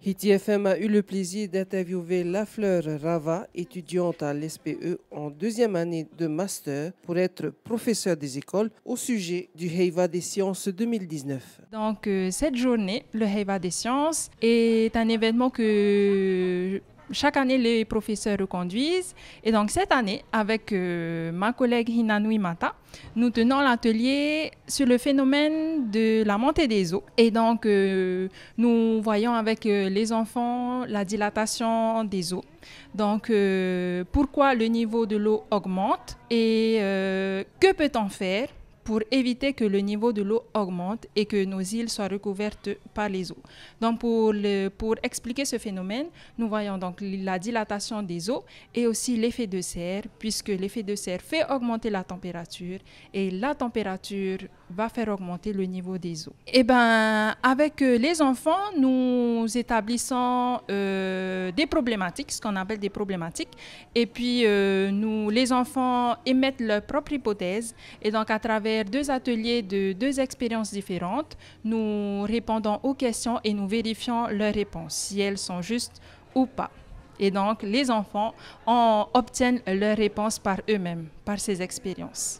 HTFM FM a eu le plaisir d'interviewer Lafleur Rava, étudiante à l'SPE en deuxième année de master pour être professeur des écoles au sujet du Heiva des sciences 2019. Donc euh, cette journée, le Heiva des sciences, est un événement que chaque année, les professeurs reconduisent. Et donc, cette année, avec euh, ma collègue Hinanui Mata, nous tenons l'atelier sur le phénomène de la montée des eaux. Et donc, euh, nous voyons avec euh, les enfants la dilatation des eaux. Donc, pourquoi le niveau de l'eau augmente et que peut-on faire pour éviter que le niveau de l'eau augmente et que nos îles soient recouvertes par les eaux. Donc pour, pour expliquer ce phénomène, nous voyons donc la dilatation des eaux et aussi l'effet de serre, puisque l'effet de serre fait augmenter la température et la température va faire augmenter le niveau des eaux. Et eh ben, avec euh, les enfants, nous établissons euh, des problématiques, ce qu'on appelle des problématiques, et puis euh, nous, les enfants émettent leur propre hypothèse, et donc à travers deux ateliers de deux expériences différentes, nous répondons aux questions et nous vérifions leurs réponses, si elles sont justes ou pas. Et donc, les enfants en obtiennent leurs réponses par eux-mêmes, par ces expériences.